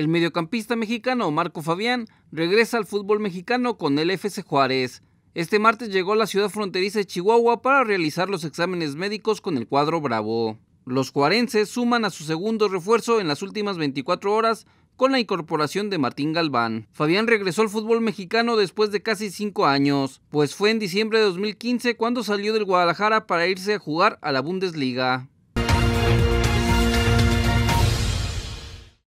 El mediocampista mexicano Marco Fabián regresa al fútbol mexicano con el FC Juárez. Este martes llegó a la ciudad fronteriza de Chihuahua para realizar los exámenes médicos con el cuadro Bravo. Los juarenses suman a su segundo refuerzo en las últimas 24 horas con la incorporación de Martín Galván. Fabián regresó al fútbol mexicano después de casi cinco años, pues fue en diciembre de 2015 cuando salió del Guadalajara para irse a jugar a la Bundesliga.